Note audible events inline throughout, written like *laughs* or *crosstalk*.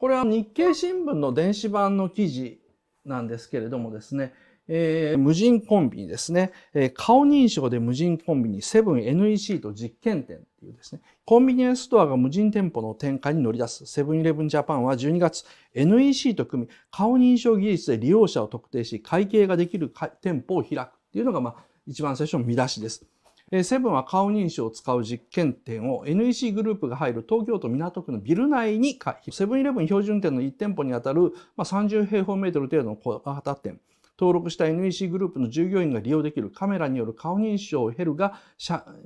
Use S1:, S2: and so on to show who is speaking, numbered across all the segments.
S1: これは日経新聞の電子版の記事なんですけれどもですね、えー、無人コンビニですね、えー、顔認証で無人コンビニ、セブン NEC と実験店っていうですね、コンビニエンスストアが無人店舗の展開に乗り出す、セブンイレブンジャパンは12月、NEC と組み、顔認証技術で利用者を特定し、会計ができる店舗を開くっていうのが、まあ、一番最初の見出しです。セブンは顔認証を使う実験店を NEC グループが入る東京都港区のビル内に開設セブンイレブン標準店の1店舗にあたる、まあ、30平方メートル程度の小型店登録した NEC グループの従業員が利用できるカメラによる顔認証を経るが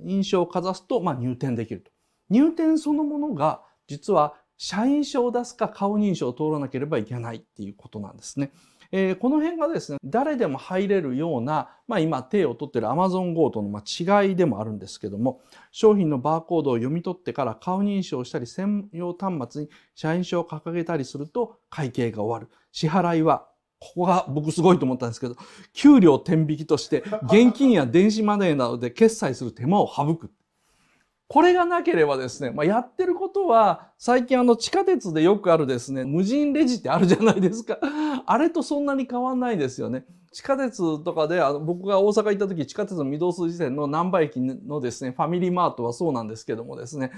S1: 印象をかざすと、まあ、入店できると。入店そのものが実は社員証を出すか顔認証を通らなければいけないっていうことなんですね。えー、この辺がですね、誰でも入れるような、まあ、今手を取ってる Amazon Go との違いでもあるんですけども、商品のバーコードを読み取ってから顔認証したり、専用端末に社員証を掲げたりすると会計が終わる。支払いはここが僕すごいと思ったんですけど、給料天引きとして現金や電子マネーなどで決済する手間を省く。これがなければですね、まあ、やってることは、最近あの地下鉄でよくあるですね、無人レジってあるじゃないですか。*laughs* あれとそんなに変わんないですよね。地下鉄とかで、あの僕が大阪行った時、地下鉄の御堂筋線の南波駅のですね、ファミリーマートはそうなんですけどもですね、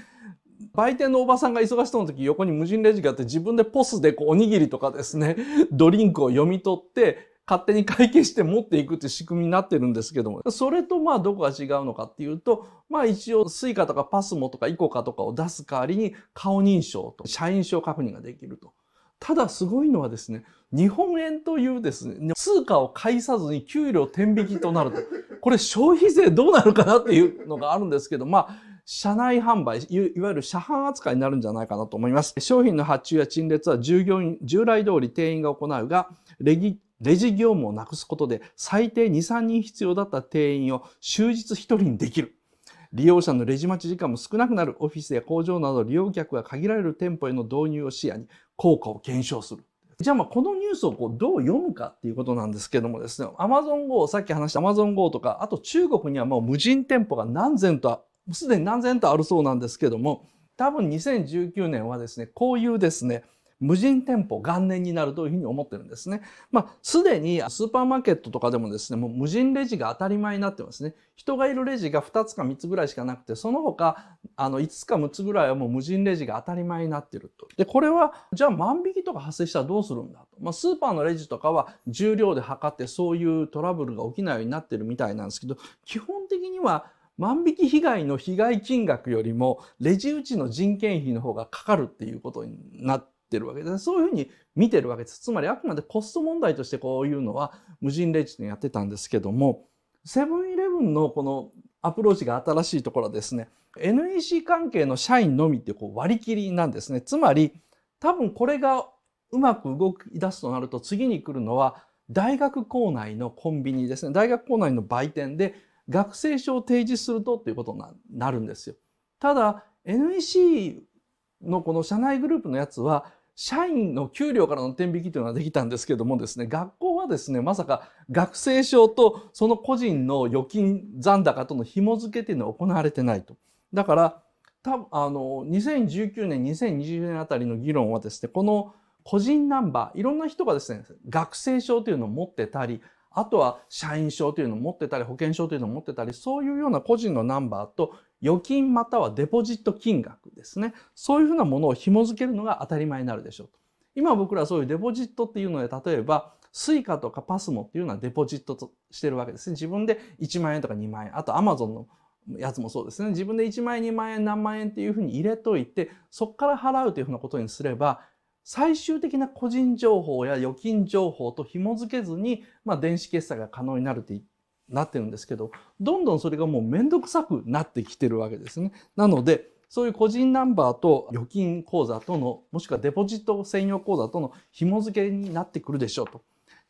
S1: 売店のおばさんが忙しそうな時横に無人レジがあって自分でポスでこうおにぎりとかですねドリンクを読み取って勝手に会計して持っていくって仕組みになってるんですけども、それとまあどこが違うのかっていうと、まあ一応 Suica とか PASMO とか ICOCA とかを出す代わりに顔認証と社員証確認ができると。ただすごいのはですね、日本円というですね、通貨を介さずに給料転引きとなると。これ消費税どうなるかなっていうのがあるんですけど、まあ、社内販売、いわゆる社販扱いになるんじゃないかなと思います。商品の発注や陳列は従業員、従来通り店員が行うが、レギレジ業務をなくすことで最低2、3人必要だった定員を終日1人にできる。利用者のレジ待ち時間も少なくなるオフィスや工場など利用客が限られる店舗への導入を視野に効果を検証する。じゃあまあこのニュースをこうどう読むかっていうことなんですけどもですね、Amazon Go、さっき話した Amazon Go とか、あと中国にはもう無人店舗が何千と、すでに何千とあるそうなんですけども、多分2019年はですね、こういうですね、無人店舗元年になるというふうに思ってるんですね。まあ、すでにスーパーマーケットとかでもですね、もう無人レジが当たり前になってますね。人がいるレジが2つか3つぐらいしかなくて、その他、あの、5つか6つぐらいはもう無人レジが当たり前になってると。で、これは、じゃあ万引きとか発生したらどうするんだと。まあ、スーパーのレジとかは重量で測ってそういうトラブルが起きないようになってるみたいなんですけど、基本的には万引き被害の被害金額よりもレジ打ちの人件費の方がかかるっていうことになってってるわけです、そういうふうに見てるわけです。つまりあくまでコスト問題としてこういうのは無人レジでやってたんですけども、セブンイレブンのこのアプローチが新しいところはですね、NEC 関係の社員のみってこう割り切りなんですね。つまり多分これがうまく動き出すとなると次に来るのは大学構内のコンビニですね。大学構内の売店で学生証を提示するとっていうことになるんですよ。ただ NEC のこの社内グループのやつは社員の給料からの転引きというのができたんですけどもですね学校はですねまさか学生証とその個人の預金残高との紐付けというのは行われてないと。だから分あの2019年2020年あたりの議論はですねこの個人ナンバーいろんな人がですね学生証というのを持ってたりあとは社員証というのを持ってたり保険証というのを持ってたりそういうような個人のナンバーと預金またはデポジット金額ですね。そういうふうなものを紐付けるのが当たり前になるでしょうと。今僕らはそういうデポジットっていうので、例えば、suica とか pasmo っていうのはデポジットとしてるわけですね。自分で1万円とか2万円。あとアマゾンのやつもそうですね。自分で1万円、2万円、何万円っていうふうに入れといて、そこから払うというふうなことにすれば、最終的な個人情報や預金情報と紐付けずに、まあ、電子決済が可能になるといなってるんですけどどんどんそれがもう面倒くさくなってきてるわけですね。なのでそういう個人ナンバーと預金口座とのもしくはデポジット専用口座との紐付けになってくるでしょうと。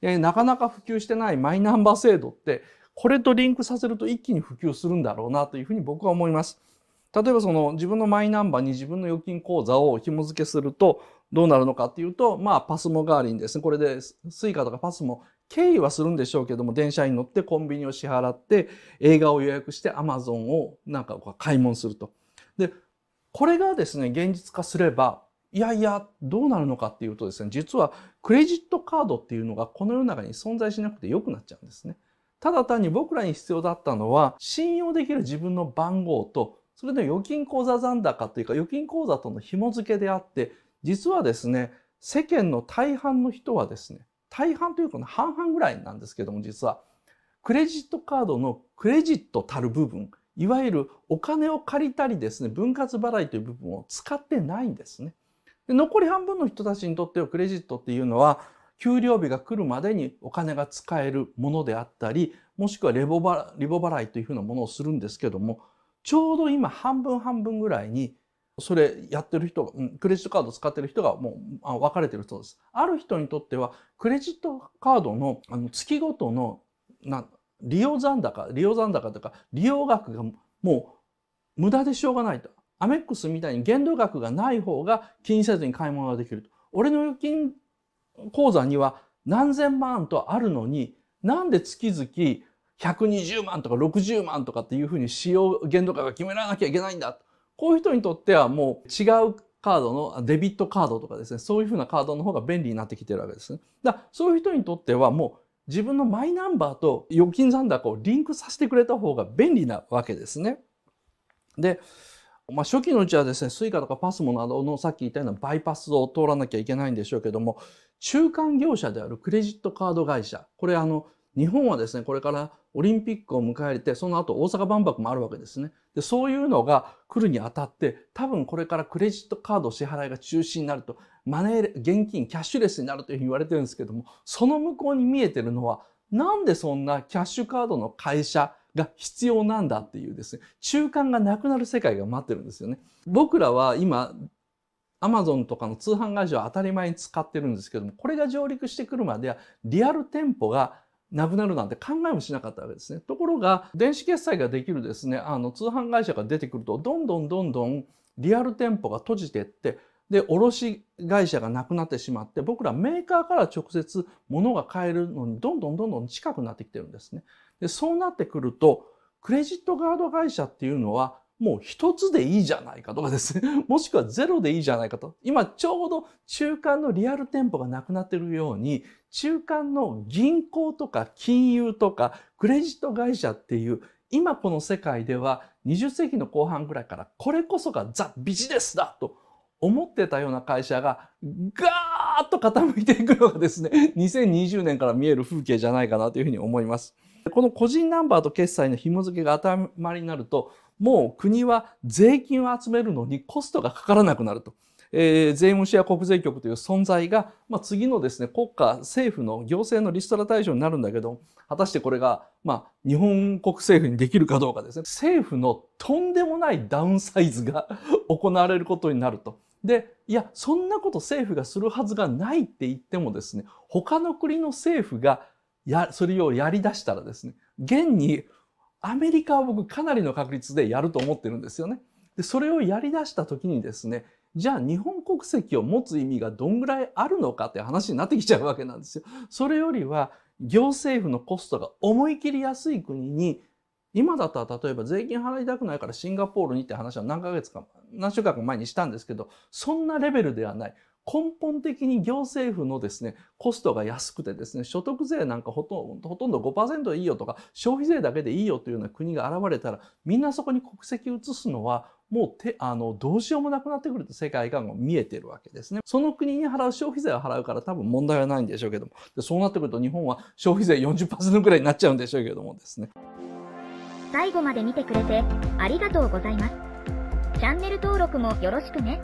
S1: えなかなか普及してないマイナンバー制度ってこれとリンクさせると一気に普及するんだろうなというふうに僕は思います。例えばその自分のマイナンバーに自分の預金口座を紐付けするとどうなるのかっていうと、まあ、パスモ代わりにですね、これでスイカとかパスモ経緯はするんでしょうけども電車に乗ってコンビニを支払って映画を予約してアマゾンをなんか買い物すると。でこれがですね現実化すればいやいやどうなるのかっていうとですね実はクレジットカードっていうのがこの世の中に存在しなくてよくなっちゃうんですね。ただ単に僕らに必要だったのは信用できる自分の番号とそれの預金口座残高というか預金口座との紐付けであって実はですね世間の大半の人はですね大半というか半々ぐらいなんですけども実はクレジットカードのクレジットたる部分いわゆるお金を借りたりですね分割払いという部分を使ってないんですね。で残り半分の人たちにとってはクレジットっていうのは給料日が来るまでにお金が使えるものであったりもしくはレボ払いというふうなものをするんですけどもちょうど今半分半分ぐらいにそれやってる人、うん、クレジットカード使ってる人がもうあ分かれてるそうです。ある人にとっては、クレジットカードのあの月ごとのな利用残高、利用残高とか、利用額がもう無駄でしょうがないと。アメックスみたいに限度額がない方が気にせずに買い物ができると。俺の預金口座には何千万とあるのに、なんで月々120万とか60万とかっていうふうに使用限度額が決められなきゃいけないんだ。こういう人にとってはもう違うカードのデビットカードとかですねそういうふうなカードの方が便利になってきてるわけですね。だそういう人にとってはもう自分のマイナンバーと預金残高をリンクさせてくれた方が便利なわけですね。で、まあ、初期のうちはですね Suica とか PASMO などのさっき言ったようなバイパスを通らなきゃいけないんでしょうけども中間業者であるクレジットカード会社これあの日本はですねこれからオリンピックを迎えてその後大阪万博もあるわけですねでそういうのが来るにあたって多分これからクレジットカード支払いが中止になるとマネー現金キャッシュレスになるというふうに言われてるんですけどもその向こうに見えてるのはなんでそんなキャッシュカードの会社が必要なんだっていうですね中間がなくなる世界が待ってるんですよね僕らは今アマゾンとかの通販会社は当たり前に使ってるんですけどもこれが上陸してくるまではリアル店舗がなくなるなんて考えもしなかったわけですね。ところが、電子決済ができるですね、あの、通販会社が出てくると、どんどんどんどんリアル店舗が閉じてって、で、卸会社がなくなってしまって、僕らメーカーから直接物が買えるのに、どんどんどんどん近くなってきてるんですね。で、そうなってくると、クレジットカード会社っていうのは、もう一つでいいじゃないかとかですね、*laughs* もしくはゼロでいいじゃないかと。今ちょうど中間のリアル店舗がなくなっているように、中間の銀行とか金融とかクレジット会社っていう今この世界では20世紀の後半ぐらいからこれこそがザ・ビジネスだと思ってたような会社がガーッと傾いていくのがですね2020年から見える風景じゃないかなというふうに思います。この個人ナンバーと決済の紐付けが頭まりになるともう国は税金を集めるのにコストがかからなくなると。えー、税務署や国税局という存在が、まあ、次のですね国家政府の行政のリストラ対象になるんだけど果たしてこれが、まあ、日本国政府にできるかどうかですね政府のとんでもないダウンサイズが *laughs* 行われることになると。でいやそんなこと政府がするはずがないって言ってもですね他の国の政府がやそれをやりだしたらですね現にアメリカは僕かなりの確率でやると思ってるんですよね。でそれをやりだした時にですねじゃあ日本国籍を持つ意味がどんぐらいあるのかって話になってきちゃうわけなんですよ。それよりは行政府のコストが思い切りやすい国に今だったら例えば税金払いたくないからシンガポールにって話は何ヶ月か、何週間か前にしたんですけど、そんなレベルではない。根本的に行政府のですね、コストが安くてですね、所得税なんかほとほとんど5%いいよとか、消費税だけでいいよというような国が現れたら、みんなそこに国籍移すのは、もうて、あの、どうしようもなくなってくると世界観が見えてるわけですね。その国に払う消費税を払うから多分問題はないんでしょうけども。でそうなってくると日本は消費税40%ぐらいになっちゃうんでしょうけどもですね。最後まで見てくれてありがとうございます。チャンネル登録もよろしくね。